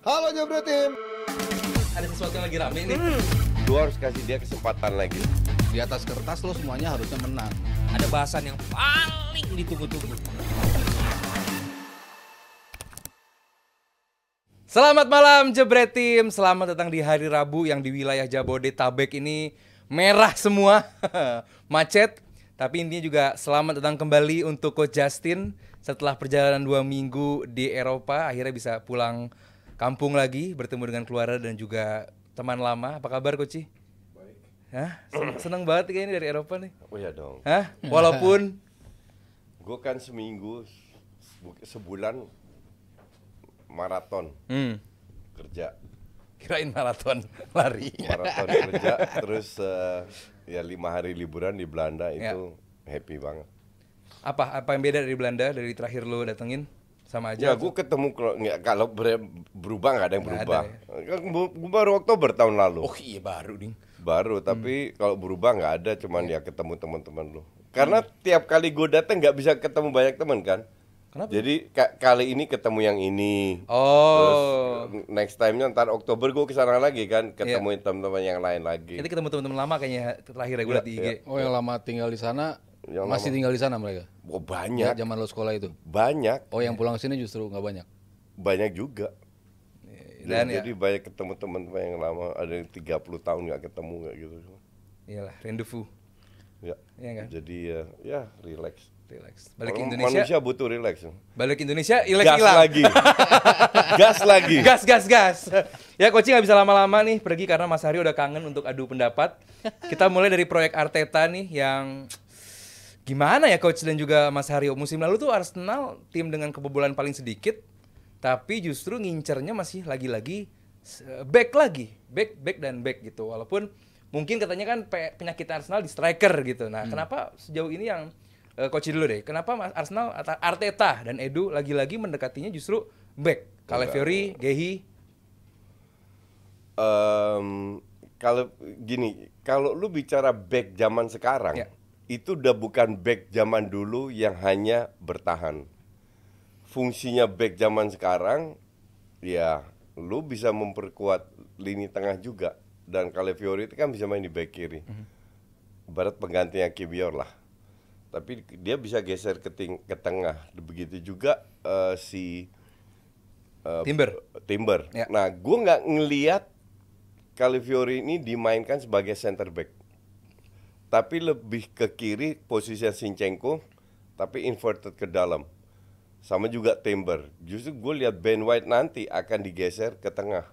Halo Jabra Team. Ada sesuatu yang lagi rame nih. Hmm. Gue harus kasih dia kesempatan lagi. Di atas kertas lo semuanya harusnya menang. Ada bahasan yang paling ditunggu-tunggu. Selamat malam Jebret Team. Selamat datang di hari Rabu yang di wilayah Jabodetabek ini merah semua. Macet. Tapi intinya juga selamat datang kembali untuk Coach Justin setelah perjalanan dua minggu di Eropa akhirnya bisa pulang kampung lagi bertemu dengan keluarga dan juga teman lama. Apa kabar Koci? Baik. Hah? Seneng banget kayaknya dari Eropa nih. Oh iya dong. Hah? Walaupun gue kan seminggu sebulan maraton hmm. kerja. Kirain maraton lari. Maraton kerja terus uh, ya lima hari liburan di Belanda ya. itu ya. happy banget. Apa apa yang beda dari Belanda dari terakhir lo datengin? sama aja. Ya, gue ketemu kalau nggak kalau berubah nggak ada yang berubah. ya? Gue baru Oktober tahun lalu. Oh iya baru nih. Baru hmm. tapi hmm. kalau berubah nggak ada, cuman iya. ya ketemu teman-teman lu. Hmm. Karena hmm. tiap kali gue datang nggak bisa ketemu banyak teman kan. Kenapa? Jadi kali ini ketemu yang ini. Oh. Terus next time-nya ntar Oktober gue kesana lagi kan, iya. ketemuin yeah. teman-teman yang lain lagi. Jadi ketemu teman-teman lama kayaknya terakhir ya gue yeah, di IG. Yeah. Oh yang lama tinggal di sana yang masih lama. tinggal di sana mereka oh, banyak zaman lo sekolah itu banyak oh yang pulang ke sini justru nggak banyak banyak juga iya, iya. dan, dan ya, jadi banyak ketemu teman teman yang lama ada yang 30 tahun nggak ketemu nggak gitu iyalah rendezvous ya, ya kan? jadi ya ya relax relax balik Kalau Indonesia manusia butuh relax balik Indonesia relax gas hilang. lagi gas lagi gas gas gas ya coaching nggak bisa lama-lama nih pergi karena Mas Hari udah kangen untuk adu pendapat kita mulai dari proyek Arteta nih yang gimana ya coach dan juga Mas Haryo musim lalu tuh Arsenal tim dengan kebobolan paling sedikit tapi justru ngincernya masih lagi-lagi eh, back lagi back back dan back gitu walaupun mungkin katanya kan penyakit Arsenal di striker gitu nah hmm. kenapa sejauh ini yang uh, coach dulu deh kenapa Arsenal Arteta dan Edu lagi-lagi mendekatinya justru back Calafiori Gehi um, kalau gini kalau lu bicara back zaman sekarang yeah itu udah bukan back zaman dulu yang hanya bertahan. Fungsinya back zaman sekarang ya lu bisa memperkuat lini tengah juga dan Calafiori itu kan bisa main di back kiri. Mhm. Barat penggantinya Kibior lah. Tapi dia bisa geser ke, ting ke tengah. Begitu juga uh, si uh, Timber. Timber. Ya. Nah, gue nggak ngeliat Calafiori ini dimainkan sebagai center back tapi lebih ke kiri posisinya Sinchenko tapi inverted ke dalam sama juga Timber justru gue lihat Ben White nanti akan digeser ke tengah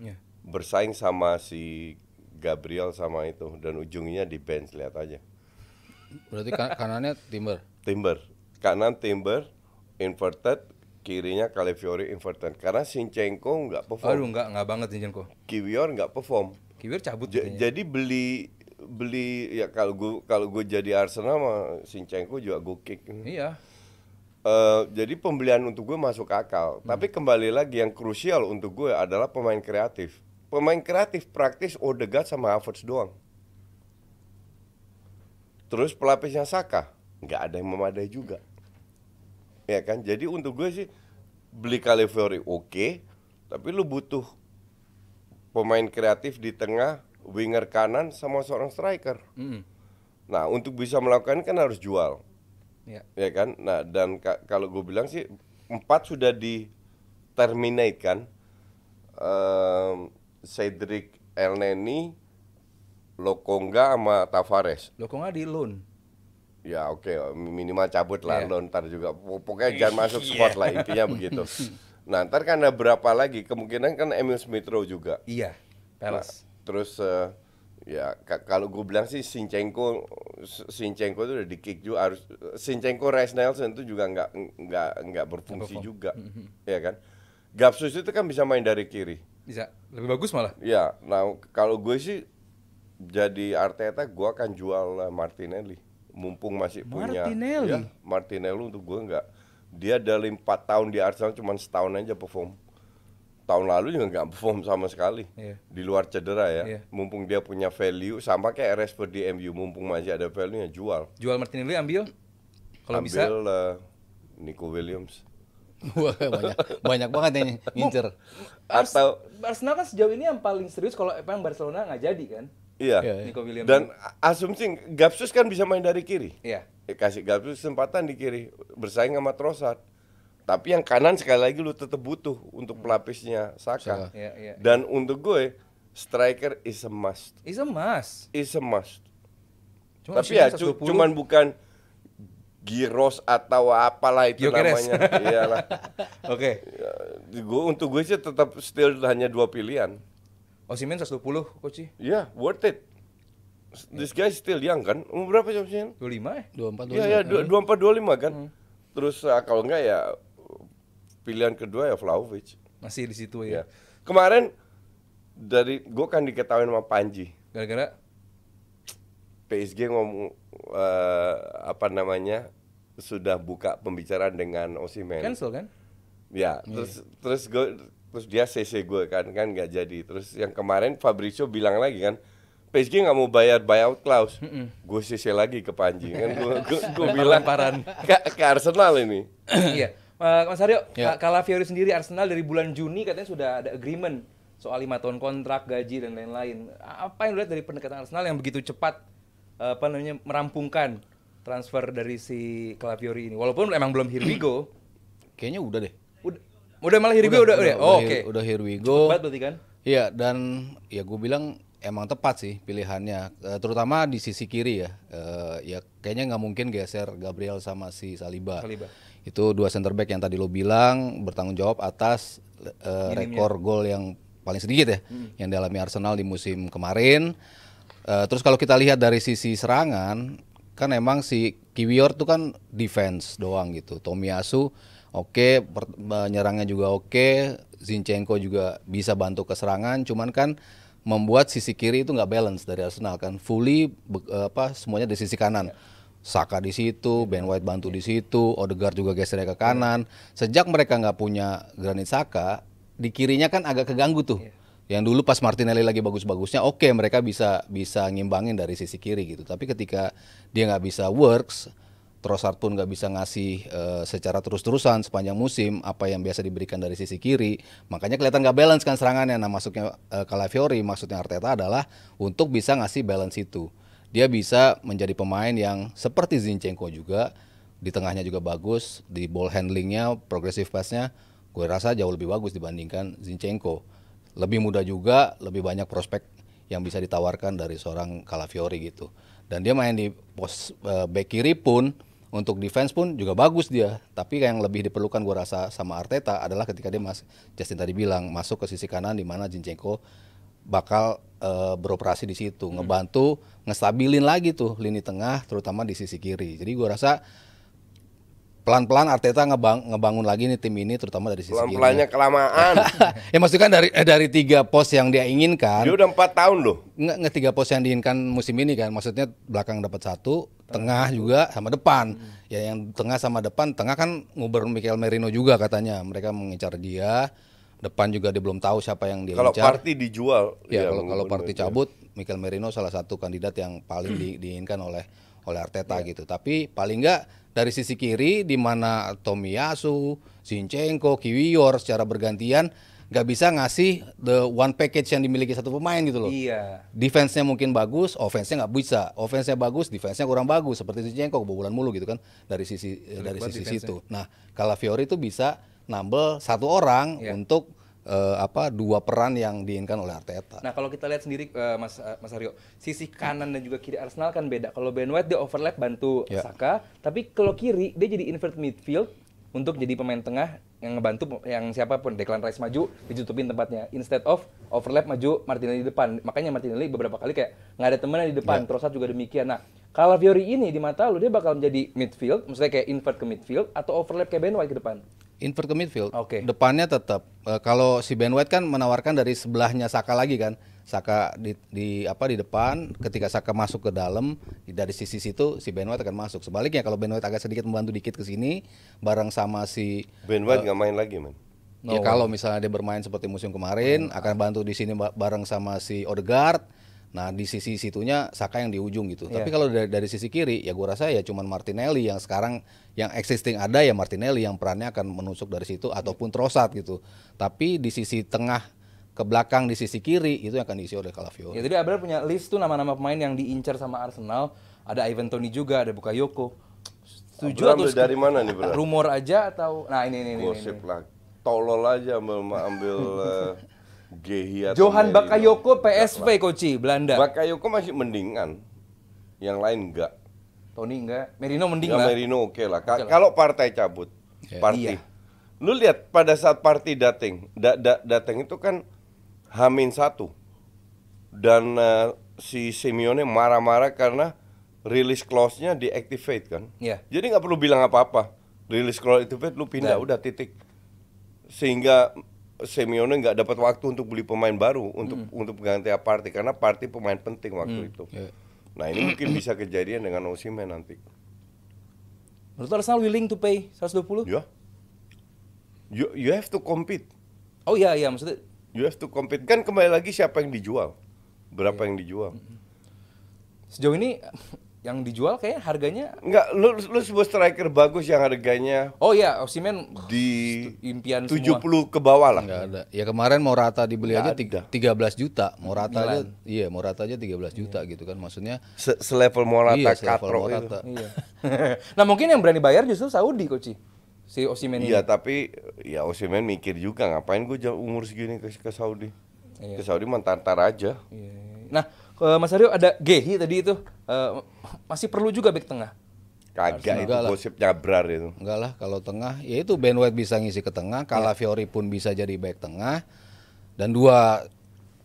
yeah. bersaing sama si Gabriel sama itu dan ujungnya di bench lihat aja berarti kan kanannya Timber Timber kanan Timber inverted kirinya Calafiori inverted karena Sinchenko nggak perform aduh nggak nggak banget Sinchenko Kiwior nggak perform Kiwior cabut J jadi beli beli ya kalau gue kalau gue jadi Arsenal mah Sinchenko juga gue kick. Iya. Uh, jadi pembelian untuk gue masuk akal. Hmm. Tapi kembali lagi yang krusial untuk gue adalah pemain kreatif. Pemain kreatif praktis Odegaard sama Havertz doang. Terus pelapisnya Saka nggak ada yang memadai juga. Ya kan? Jadi untuk gue sih beli Calvary oke, okay, tapi lu butuh pemain kreatif di tengah winger kanan sama seorang striker. Mm. Nah, untuk bisa melakukan kan harus jual. Yeah. Ya kan? Nah, dan ka kalau gue bilang sih empat sudah di terminate kan. Um, Cedric Elneny, Lokonga sama Tavares. Lokonga di loan. Ya oke, okay. minimal cabut lah yeah. loan ntar juga. Pokoknya jangan masuk iya. squad lah intinya begitu. Nah ntar kan ada berapa lagi? Kemungkinan kan Emil Smithrow juga. Iya. Yeah. Nah, terus uh, ya kalau gue bilang sih Sinchenko Sinchenko itu udah di juga harus Sinchenko Rice Nelson itu juga nggak nggak nggak berfungsi juga mm ya kan Gapsus itu kan bisa main dari kiri bisa lebih bagus malah ya nah kalau gue sih jadi Arteta gue akan jual eh, Martinelli mumpung masih punya Martinelli ya, Martinelli untuk gue nggak dia dari empat tahun di Arsenal cuma setahun aja perform tahun lalu juga nggak perform sama sekali yeah. di luar cedera ya. Yeah. Mumpung dia punya value sama kayak RS per DMU mumpung masih ada value-nya jual. Jual Martinelli ambil kalau ambil, bisa. Ambil uh, eh, Nico Williams. banyak banyak banget yang ngincer. Atau Arsenal kan sejauh ini yang paling serius kalau emang Barcelona nggak jadi kan? Iya. Yeah, iya. Nico Dan asumsi Gapsus kan bisa main dari kiri. Iya. Eh, kasih Gapsus kesempatan di kiri bersaing sama Trossard tapi yang kanan sekali lagi lu tetap butuh untuk hmm. pelapisnya Saka. Ya, ya, ya. Dan untuk gue striker is a must. Is a must. Is a must. Cuma tapi ya cu cuman bukan giros atau apalah itu Yokeres. namanya. Iyalah. Oke. Okay. Ya, gue untuk gue sih tetap still hanya dua pilihan. Osimen 120, Koci. Iya, yeah, worth it. This guy still young kan? Umur berapa sih Osimen? 25 eh. 24 25. Iya, ya, 24 25 kan. Hmm. Terus ah, kalau enggak ya pilihan kedua ya Vlahovic. Masih di situ ya. ya. Kemarin dari gue kan diketahui sama Panji. Gara-gara PSG ngomong uh, apa namanya sudah buka pembicaraan dengan Osimhen. Cancel kan? Ya, yeah. terus terus gue terus dia CC gue kan kan nggak jadi. Terus yang kemarin Fabrizio bilang lagi kan PSG nggak mau bayar buyout clause. Mm -mm. Gue CC lagi ke Panji kan gue bilang ke, ke Arsenal ini. Iya. Eh, Mas Aryo, yeah. kalau Fiori sendiri Arsenal dari bulan Juni katanya sudah ada agreement soal lima tahun kontrak, gaji dan lain-lain. Apa yang lihat dari pendekatan Arsenal yang begitu cepat eh, apa namanya merampungkan transfer dari si Calafiori ini? Walaupun emang belum here we go. Kayaknya udah deh. Udah, udah malah here we go udah, udah, udah, udah, oh, oke. Okay. Udah here we go. Cepat berarti kan? Iya, dan ya gue bilang emang tepat sih pilihannya, eh, terutama di sisi kiri ya. Uh, ya kayaknya nggak mungkin geser Gabriel sama si Saliba. Saliba. Itu dua center back yang tadi lo bilang bertanggung jawab atas uh, rekor gol yang paling sedikit ya, hmm. yang dialami Arsenal di musim kemarin. Uh, terus kalau kita lihat dari sisi serangan, kan emang si Kiwior tuh kan defense doang gitu. Tomiyasu oke, okay, penyerangnya juga oke, okay, Zinchenko juga bisa bantu keserangan, cuman kan membuat sisi kiri itu nggak balance dari Arsenal kan fully eh, apa semuanya di sisi kanan. Saka di situ, Ben White bantu di situ, Odegaard juga geser ke kanan. Sejak mereka nggak punya Granit Saka, di kirinya kan agak keganggu tuh. Iya. Yang dulu pas Martinelli lagi bagus-bagusnya, oke okay, mereka bisa bisa ngimbangin dari sisi kiri gitu. Tapi ketika dia nggak bisa works, Trossard pun nggak bisa ngasih uh, secara terus-terusan sepanjang musim apa yang biasa diberikan dari sisi kiri. Makanya kelihatan nggak balance kan serangannya. Nah masuknya uh, Calafiori, maksudnya Arteta adalah untuk bisa ngasih balance itu. Dia bisa menjadi pemain yang seperti Zinchenko juga, di tengahnya juga bagus, di ball handlingnya, progressive passnya, gue rasa jauh lebih bagus dibandingkan Zinchenko. Lebih muda juga, lebih banyak prospek yang bisa ditawarkan dari seorang Calafiori gitu dan dia main di pos uh, back kiri pun untuk defense pun juga bagus dia tapi yang lebih diperlukan gue rasa sama Arteta adalah ketika dia mas Justin tadi bilang masuk ke sisi kanan di mana Jinchenko bakal uh, beroperasi di situ hmm. ngebantu ngestabilin lagi tuh lini tengah terutama di sisi kiri jadi gue rasa pelan-pelan Arteta ngebang, ngebangun lagi nih tim ini terutama dari sisi pelan-pelannya kelamaan ya maksudnya kan dari eh, dari tiga pos yang dia inginkan dia udah empat tahun loh nggak nggak tiga pos yang diinginkan musim ini kan maksudnya belakang dapat satu tengah juga sama depan. Hmm. Ya yang tengah sama depan, tengah kan ngubur Michael Merino juga katanya. Mereka mengincar dia. Depan juga dia belum tahu siapa yang dia Kalau party dijual. Ya, ya kalau kalau party cabut, Michael Merino salah satu kandidat yang paling di, diinginkan oleh oleh Arteta ya. gitu. Tapi paling enggak dari sisi kiri di mana Tomiyasu, Sinchenko, Kiwior secara bergantian nggak bisa ngasih the one package yang dimiliki satu pemain gitu loh. Iya. Defense-nya mungkin bagus, offense-nya nggak bisa. Offense-nya bagus, defense-nya kurang bagus. Seperti kok kebobolan mulu gitu kan dari sisi eh, dari sisi situ. Nah, kalau Fiori itu bisa nambel satu orang yeah. untuk uh, apa dua peran yang diinginkan oleh Arteta. Nah, kalau kita lihat sendiri uh, Mas uh, Mas Aryo, sisi kanan dan juga kiri Arsenal kan beda. Kalau Ben White dia overlap bantu yeah. Saka, tapi kalau kiri dia jadi invert midfield untuk jadi pemain tengah yang ngebantu yang siapapun Declan Rice maju ditutupin tempatnya instead of overlap maju Martinelli di depan makanya Martinelli beberapa kali kayak nggak ada temennya di depan yeah. Trossard juga demikian nah kalau Fiori ini di mata lu dia bakal menjadi midfield maksudnya kayak invert ke midfield atau overlap kayak Ben White ke depan invert ke midfield. Okay. Depannya tetap. uh, kalau si Ben White kan menawarkan dari sebelahnya Saka lagi kan. Saka di, di apa di depan, ketika Saka masuk ke dalam dari sisi situ si Ben White akan masuk. Sebaliknya kalau Ben White agak sedikit membantu dikit ke sini bareng sama si Ben White eh, nggak uh, main lagi, man. No. Ya oh. kalau misalnya dia bermain seperti musim kemarin hmm. akan bantu di sini bareng sama si Odegaard. Nah, di sisi situnya Saka yang di ujung gitu. Yeah. Tapi iya. kalau dari, dari sisi kiri ya gue rasa ya cuman Martinelli yang sekarang yang existing ada ya Martinelli yang perannya akan menusuk dari situ ataupun Trossard gitu. Tapi di sisi tengah ke belakang di sisi kiri itu yang akan diisi oleh Calafiori. Ya, jadi Abel punya list tuh nama-nama pemain yang diincar sama Arsenal. Ada Ivan Toni juga, ada Bukayoko. Setuju atau dari mana nih bro? Rumor aja atau nah ini ini ini. Gosip lah. Tolol aja ambil ambil uh, eh, Gehi atau Johan Bakayoko PSV Koci Belanda. Bakayoko masih mendingan. Yang lain enggak. Tony enggak, Merino mending ya, lah. Merino oke okay lah. Ka kalau partai cabut, Okay. Iya. party. Iya. Lu lihat pada saat party dating, da da dating itu kan Hamin satu dan uh, si Simeone marah-marah karena release clause-nya deactivate kan. Yeah. Jadi nggak perlu bilang apa-apa. Release clause itu lu pindah yeah. udah titik. Sehingga Simeone nggak dapat waktu untuk beli pemain baru untuk mm. untuk mengganti Party karena Party pemain penting waktu mm. itu. Yeah. Nah, ini mungkin bisa kejadian dengan Osimhen nanti. Menurut Arsenal willing to pay 120? Ya. Yeah. You, you have to compete. Oh iya yeah, iya yeah. maksudnya You have to compete. Kan kembali lagi siapa yang dijual, berapa yeah. yang dijual. Sejauh ini yang dijual kayak harganya Enggak, lu lu sebuah striker bagus yang harganya oh iya, Osimen di impian tujuh puluh ke bawah lah nggak ada ya kemarin Morata dibeli nggak aja tiga, 13 juta Morata aja iya Morata aja tiga belas juta iya. gitu kan maksudnya Se selevel Morata iya, Morata. Iya. nah mungkin yang berani bayar justru Saudi Koci si Osimen iya tapi ya Osimen mikir juga ngapain gue jauh umur segini ke, ke Saudi iya. ke Saudi mantar-tar aja iya. iya, iya. nah Mas Aryo ada Gehi tadi itu uh, masih perlu juga back tengah Kagak itu gosip nyabrar itu. Enggak lah kalau tengah, ya itu Ben White bisa ngisi ke tengah, Calafiori iya. Fiori pun bisa jadi back tengah. Dan dua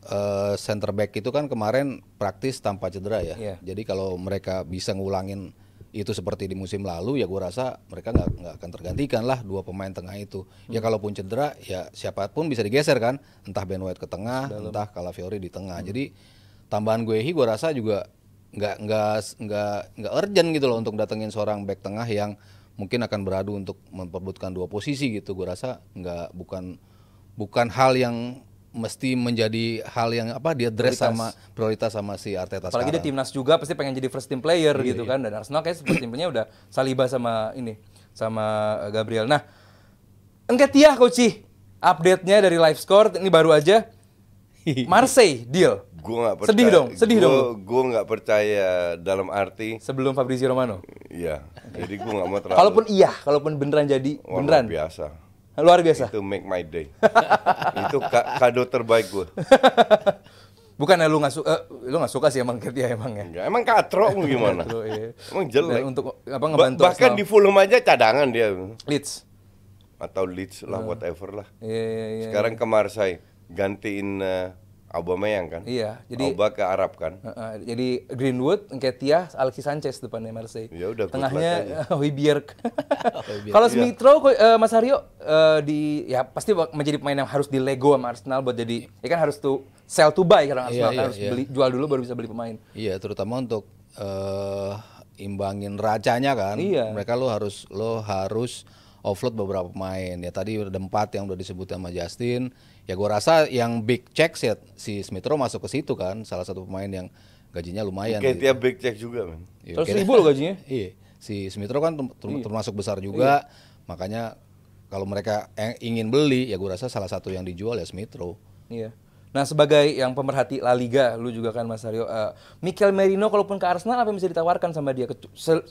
uh, center back itu kan kemarin praktis tanpa cedera ya. Yeah. Jadi kalau mereka bisa ngulangin itu seperti di musim lalu ya gue rasa mereka nggak nggak akan tergantikan lah dua pemain tengah itu ya hmm. ya kalaupun cedera ya siapapun bisa digeser kan entah Ben White ke tengah Dalam. entah Calafiori di tengah hmm. jadi tambahan gue gue rasa juga nggak nggak nggak nggak urgent gitu loh untuk datengin seorang back tengah yang mungkin akan beradu untuk memperbutkan dua posisi gitu gue rasa nggak bukan bukan hal yang mesti menjadi hal yang apa dia dress sama prioritas sama si Arteta Apalagi sekarang. dia timnas juga pasti pengen jadi first team player iya, gitu iya. kan dan Arsenal kayak first team nya udah Saliba sama ini sama eh, Gabriel. Nah, Engketia Koci update-nya dari live score ini baru aja Marseille deal. Gua gak percaya. Sedih dong, sedih gua, dong. Gue nggak percaya dalam arti sebelum Fabrizio Romano. Iya. Jadi gue nggak mau terlalu. Kalaupun iya, kalaupun beneran jadi beneran. Biasa Luar biasa. Itu make my day. itu kado terbaik gue. Bukan ya lu nggak suka, uh, eh, lu nggak suka sih emang kerja ya, emang ya. Enggak, emang katrok gimana? Katro, iya. Emang jelek. Dan untuk apa ngebantu? ba bahkan di Fulham aja cadangan dia. Leeds atau Leeds lah uh, whatever lah. Iya, iya, iya, Sekarang iya. ke Marseille gantiin uh, Aubameyang kan? Iya. Jadi Auba ke Arab kan? Uh, uh, jadi Greenwood, Nketiah, Alexis Sanchez depannya Marseille. Ya udah. Tengahnya Hoybierk. Kalau iya. Smithrow, eh, Mas Haryo uh, eh, di ya pasti menjadi pemain yang harus di Lego sama Arsenal buat jadi ya kan harus tuh sell to buy karena iya, Arsenal kan, iya, kan harus iya. beli jual dulu baru bisa beli pemain. Iya, terutama untuk uh, imbangin racanya kan. Iya. Mereka lo harus lo harus offload beberapa pemain. Ya tadi ada empat yang udah disebut sama Justin ya gue rasa yang big check sih si Smith Rowe masuk ke situ kan salah satu pemain yang gajinya lumayan kayak gitu. tiap big check juga men iya, terus ribu loh gajinya iya si Smith Rowe kan iya. termasuk besar iya. juga iya. makanya kalau mereka ingin beli ya gue rasa salah satu yang dijual ya Smith Rowe iya Nah sebagai yang pemerhati La Liga, lu juga kan Mas Aryo, uh, Mikel Merino kalaupun ke Arsenal apa yang bisa ditawarkan sama dia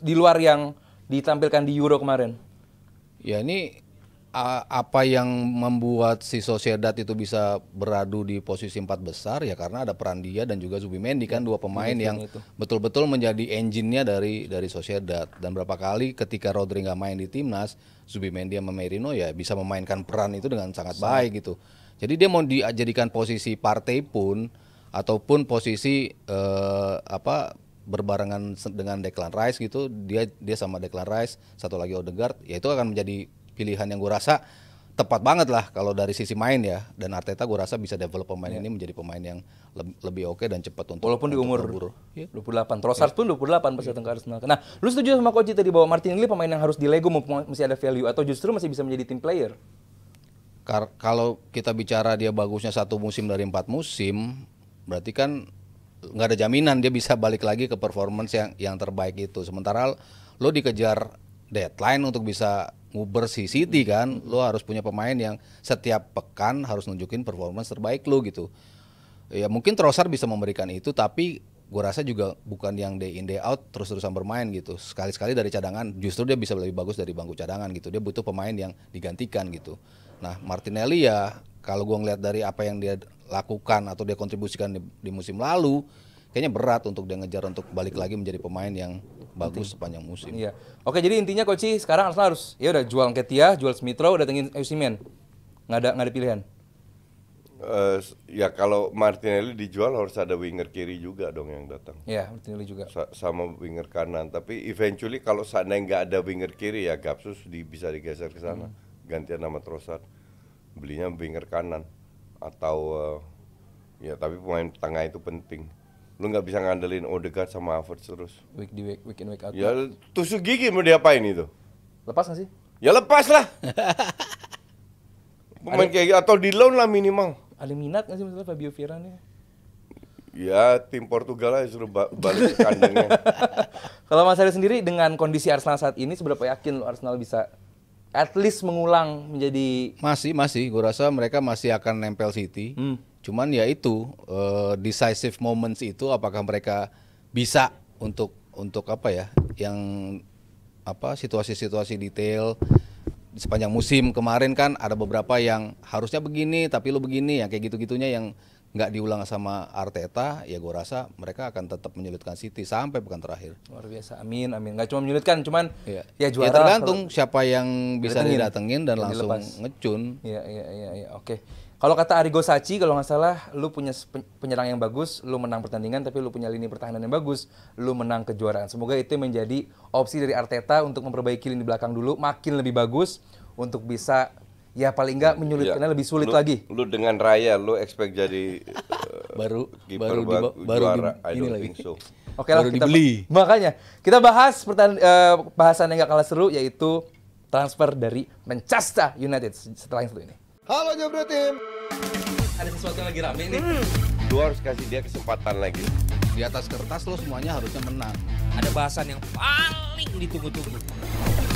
di luar yang ditampilkan di Euro kemarin? Ya ini apa yang membuat si Sociedad itu bisa beradu di posisi empat besar ya karena ada peran dia dan juga Zubimendi kan iya, dua pemain yang betul-betul menjadi engine-nya dari dari Sociedad dan berapa kali ketika Rodri nggak main di timnas Zubimendi sama Merino ya bisa memainkan peran itu dengan sangat Sama. baik gitu. Jadi dia mau dijadikan posisi partai pun ataupun posisi eh, apa berbarengan dengan Declan Rice gitu dia dia sama Declan Rice satu lagi Odegaard ya itu akan menjadi pilihan yang gue rasa tepat banget lah kalau dari sisi main ya dan Arteta gue rasa bisa develop pemain yeah. ini menjadi pemain yang lebih, lebih oke okay dan cepat untuk walaupun untuk di umur berburu. Yeah. 28 Trossard yeah. pun 28 pas yeah. ke Arsenal. Nah, lu setuju sama Koji tadi bahwa Martin ini pemain yang harus di Lego masih ada value atau justru masih bisa menjadi team player? Kar kalau kita bicara dia bagusnya satu musim dari empat musim, berarti kan nggak ada jaminan dia bisa balik lagi ke performance yang yang terbaik itu. Sementara lo dikejar deadline untuk bisa nguber si City kan, lo harus punya pemain yang setiap pekan harus nunjukin performance terbaik lo gitu. Ya mungkin Trossard bisa memberikan itu, tapi gue rasa juga bukan yang day in day out terus-terusan bermain gitu. Sekali-sekali dari cadangan, justru dia bisa lebih bagus dari bangku cadangan gitu. Dia butuh pemain yang digantikan gitu. Nah Martinelli ya kalau gue ngeliat dari apa yang dia lakukan atau dia kontribusikan di, di musim lalu, kayaknya berat untuk dia ngejar untuk balik lagi menjadi pemain yang bagus sepanjang musim. Iya. Oke, jadi intinya Koci sekarang Arsenal harus ya udah jual Ketia, jual Smith Rowe datengin Osimhen. Nggak ada nggak ada pilihan. Uh, ya kalau Martinelli dijual harus ada winger kiri juga dong yang datang. Iya, Martinelli juga. Sa sama winger kanan, tapi eventually kalau seandainya nggak ada winger kiri ya Gapsus di bisa digeser ke sana. Hmm. Gantian nama Trossard. Belinya winger kanan atau uh, ya tapi pemain tengah itu penting lu nggak bisa ngandelin Odegaard sama Havertz terus week di week week in week out ya tusuk gigi mau diapain itu lepas nggak sih ya lepas lah pemain ada, kayak gitu, atau di loan lah minimal ada minat nggak sih misalnya Fabio Vieira nih Ya tim Portugal aja suruh balik ke kandangnya. Kalau Mas Ari sendiri dengan kondisi Arsenal saat ini seberapa yakin lo Arsenal bisa at least mengulang menjadi masih masih gue rasa mereka masih akan nempel City. Hmm Cuman ya itu uh, decisive moments itu apakah mereka bisa untuk untuk apa ya yang apa situasi-situasi detail sepanjang musim kemarin kan ada beberapa yang harusnya begini tapi lu begini ya kayak gitu-gitunya yang nggak diulang sama Arteta ya gue rasa mereka akan tetap menyulitkan City sampai bukan terakhir luar biasa amin amin nggak cuma menyulitkan cuman iya. ya, ya juara ya tergantung siapa yang bisa didatengin dan langsung ngecun Iya iya iya ya. oke okay. Kalau kata Arigo Sachi, kalau nggak salah, lu punya penyerang yang bagus, lu menang pertandingan tapi lu punya lini pertahanan yang bagus, lu menang kejuaraan. Semoga itu menjadi opsi dari Arteta untuk memperbaiki lini belakang dulu, makin lebih bagus untuk bisa ya paling nggak menyulitkannya ya. lebih sulit lu, lagi. Lu dengan Raya, lu expect jadi uh, baru eh, baru di, baru juara. Di, ini lagi. so. Oke lah kita dibeli. makanya kita bahas pertanyaan uh, eh, bahasan yang nggak kalah seru yaitu transfer dari Manchester United setelah yang satu ini. Halo Jobro Team. Ada sesuatu yang lagi rame nih. Hmm. Gue harus kasih dia kesempatan lagi. Di atas kertas lo semuanya harusnya menang. Ada bahasan yang paling ditunggu-tunggu.